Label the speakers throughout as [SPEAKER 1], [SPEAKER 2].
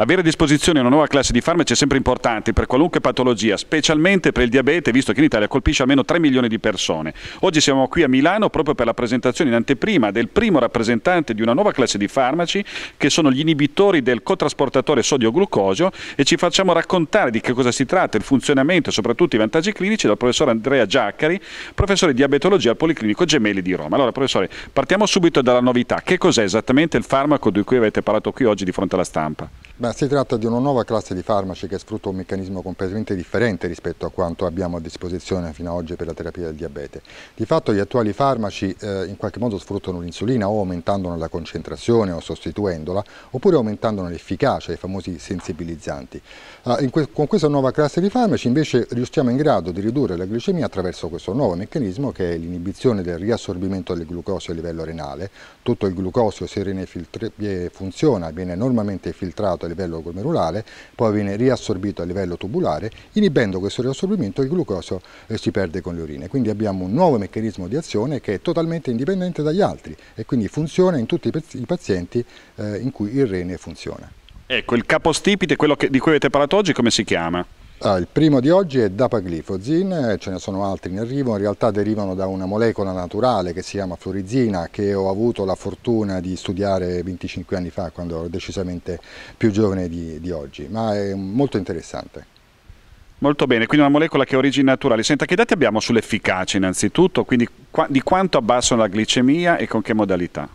[SPEAKER 1] Avere a disposizione una nuova classe di farmaci è sempre importante per qualunque patologia, specialmente per il diabete, visto che in Italia colpisce almeno 3 milioni di persone. Oggi siamo qui a Milano proprio per la presentazione in anteprima del primo rappresentante di una nuova classe di farmaci che sono gli inibitori del cotrasportatore sodio-glucosio e ci facciamo raccontare di che cosa si tratta, il funzionamento e soprattutto i vantaggi clinici dal professor Andrea Giaccari, professore di diabetologia al Policlinico Gemelli di Roma. Allora professore, partiamo subito dalla novità. Che cos'è esattamente il farmaco di cui avete parlato qui oggi di fronte alla stampa?
[SPEAKER 2] Beh, si tratta di una nuova classe di farmaci che sfrutta un meccanismo completamente differente rispetto a quanto abbiamo a disposizione fino ad oggi per la terapia del diabete. Di fatto gli attuali farmaci eh, in qualche modo sfruttano l'insulina o aumentandone la concentrazione o sostituendola oppure aumentandone l'efficacia, i famosi sensibilizzanti. Eh, que con questa nuova classe di farmaci invece riusciamo in grado di ridurre la glicemia attraverso questo nuovo meccanismo che è l'inibizione del riassorbimento del glucosio a livello renale. Tutto il glucosio se funziona viene normalmente filtrato a livello glomerulare, poi viene riassorbito a livello tubulare, inibendo questo riassorbimento il glucosio eh, si perde con le urine. Quindi abbiamo un nuovo meccanismo di azione che è totalmente indipendente dagli altri e quindi funziona in tutti i pazienti eh, in cui il rene funziona.
[SPEAKER 1] Ecco, il capostipite, quello che, di cui avete parlato oggi, come si chiama?
[SPEAKER 2] Ah, il primo di oggi è dapaglifozin, ce ne sono altri in arrivo, in realtà derivano da una molecola naturale che si chiama florizina che ho avuto la fortuna di studiare 25 anni fa quando ero decisamente più giovane di, di oggi, ma è molto interessante.
[SPEAKER 1] Molto bene, quindi una molecola che ha origini naturali. Senta, che dati abbiamo sull'efficacia innanzitutto, quindi di quanto abbassano la glicemia e con che modalità?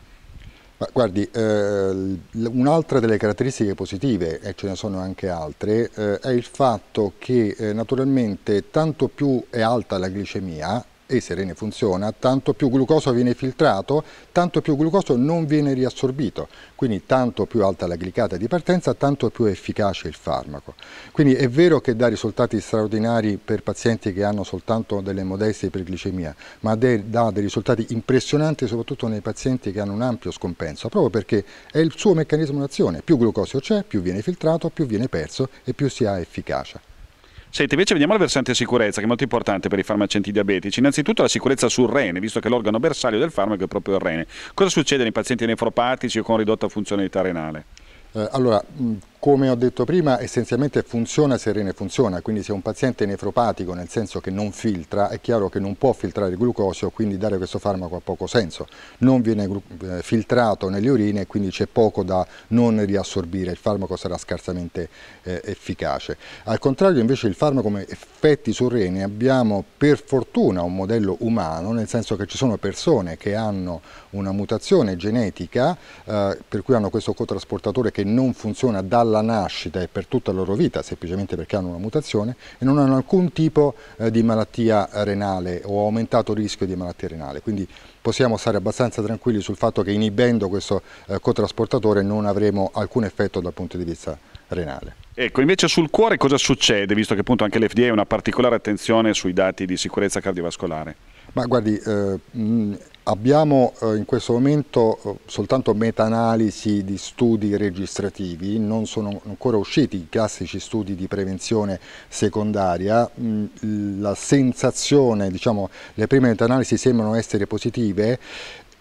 [SPEAKER 2] Ma guardi, eh, un'altra delle caratteristiche positive, e ce ne sono anche altre, eh, è il fatto che eh, naturalmente tanto più è alta la glicemia e serene funziona, tanto più glucosio viene filtrato, tanto più glucosio non viene riassorbito, quindi tanto più alta la glicata di partenza, tanto più efficace il farmaco. Quindi è vero che dà risultati straordinari per pazienti che hanno soltanto delle modeste iperglicemia, ma dà dei risultati impressionanti soprattutto nei pazienti che hanno un ampio scompenso, proprio perché è il suo meccanismo d'azione, più glucosio c'è, più viene filtrato, più viene perso e più si ha efficacia.
[SPEAKER 1] Senti, invece vediamo il versante sicurezza, che è molto importante per i farmacenti diabetici. Innanzitutto la sicurezza sul rene, visto che l'organo bersaglio del farmaco è proprio il rene. Cosa succede nei pazienti nefropatici o con ridotta funzionalità renale?
[SPEAKER 2] Eh, allora, come ho detto prima, essenzialmente funziona se il rene funziona, quindi se un paziente è nefropatico, nel senso che non filtra, è chiaro che non può filtrare il glucosio, quindi dare questo farmaco ha poco senso. Non viene eh, filtrato nelle urine, quindi c'è poco da non riassorbire, il farmaco sarà scarsamente eh, efficace. Al contrario, invece, il farmaco come effetti sul rene abbiamo per fortuna un modello umano, nel senso che ci sono persone che hanno una mutazione genetica, eh, per cui hanno questo cotrasportatore che non funziona dalla dalla nascita e per tutta la loro vita, semplicemente perché hanno una mutazione, e non hanno alcun tipo eh, di malattia renale o aumentato rischio di malattia renale. Quindi possiamo stare abbastanza tranquilli sul fatto che inibendo questo eh, cotrasportatore non avremo alcun effetto dal punto di vista
[SPEAKER 1] renale. Ecco, invece sul cuore cosa succede, visto che appunto anche l'FDA ha una particolare attenzione sui dati di sicurezza cardiovascolare?
[SPEAKER 2] Ma guardi, eh, Abbiamo eh, in questo momento eh, soltanto meta-analisi di studi registrativi, non sono ancora usciti i classici studi di prevenzione secondaria, mm, la sensazione, diciamo, le prime meta-analisi sembrano essere positive,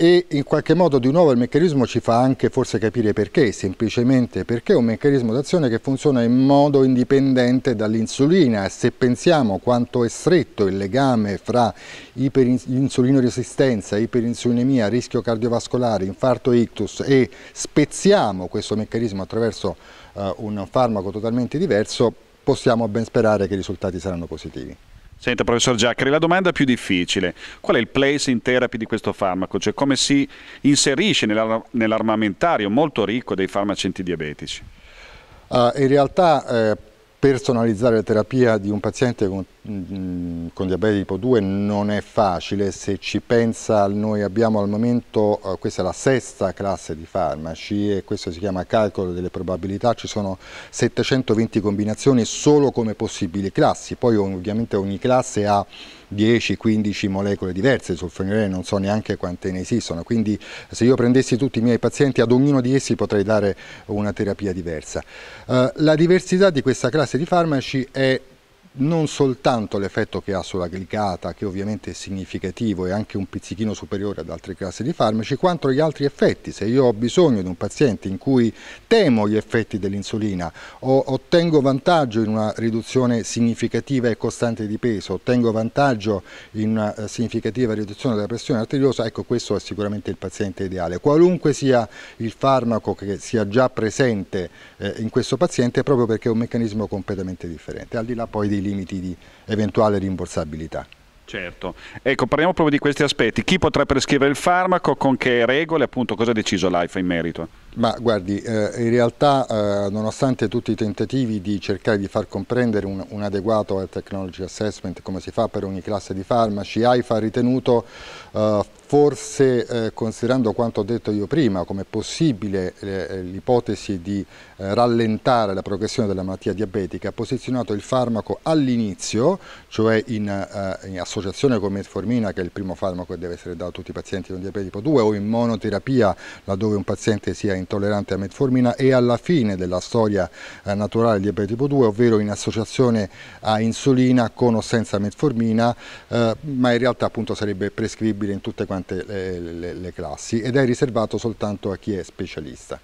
[SPEAKER 2] e in qualche modo di nuovo il meccanismo ci fa anche forse capire perché, semplicemente perché è un meccanismo d'azione che funziona in modo indipendente dall'insulina se pensiamo quanto è stretto il legame fra iperinsulinoresistenza, iperinsulinemia, rischio cardiovascolare, infarto ictus e spezziamo questo meccanismo attraverso uh, un farmaco totalmente diverso, possiamo ben sperare che i risultati saranno positivi.
[SPEAKER 1] Senta, professor Giaccheri, la domanda più difficile. Qual è il place in therapy di questo farmaco? Cioè come si inserisce nell'armamentario molto ricco dei farmaci antidiabetici? Uh,
[SPEAKER 2] in realtà eh, personalizzare la terapia di un paziente con, mm, con, diabete tipo 2 non è facile, se ci pensa noi abbiamo al momento, eh, questa è la sesta classe di farmaci e questo si chiama calcolo delle probabilità, ci sono 720 combinazioni solo come possibili classi, poi ovviamente ogni classe ha 10-15 molecole diverse, sul sulfoniline non so neanche quante ne esistono, quindi se io prendessi tutti i miei pazienti ad ognuno di essi potrei dare una terapia diversa. Eh, la diversità di questa classe classe di farmaci è non soltanto l'effetto che ha sulla glicata, che ovviamente è significativo e anche un pizzichino superiore ad altre classi di farmaci, quanto gli altri effetti. Se io ho bisogno di un paziente in cui temo gli effetti dell'insulina ottengo vantaggio in una riduzione significativa e costante di peso, ottengo vantaggio in una eh, significativa riduzione della pressione arteriosa, ecco questo è sicuramente il paziente ideale. Qualunque sia il farmaco che sia già presente eh, in questo paziente, proprio perché è un meccanismo completamente differente, al di là poi di dei limiti di eventuale rimborsabilità.
[SPEAKER 1] Certo, ecco parliamo proprio di questi aspetti, chi potrà prescrivere il farmaco, con che regole, appunto cosa ha deciso l'AIFA in merito?
[SPEAKER 2] Ma guardi, eh, in realtà eh, nonostante tutti i tentativi di cercare di far comprendere un, un adeguato Health Technology Assessment come si fa per ogni classe di farmaci, AIFA ha ritenuto eh, forse eh, considerando quanto ho detto io prima come possibile eh, l'ipotesi di eh, rallentare la progressione della malattia diabetica, ha posizionato il farmaco all'inizio, cioè in, in, associazione con metformina che è il primo farmaco che deve essere dato a tutti i pazienti con diabete tipo 2 o in monoterapia laddove un paziente sia in intollerante a metformina e alla fine della storia eh, naturale di diabete tipo 2, ovvero in associazione a insulina con o senza metformina, eh, ma in realtà appunto sarebbe prescrivibile in tutte quante le, le, le classi ed è riservato soltanto a chi è specialista.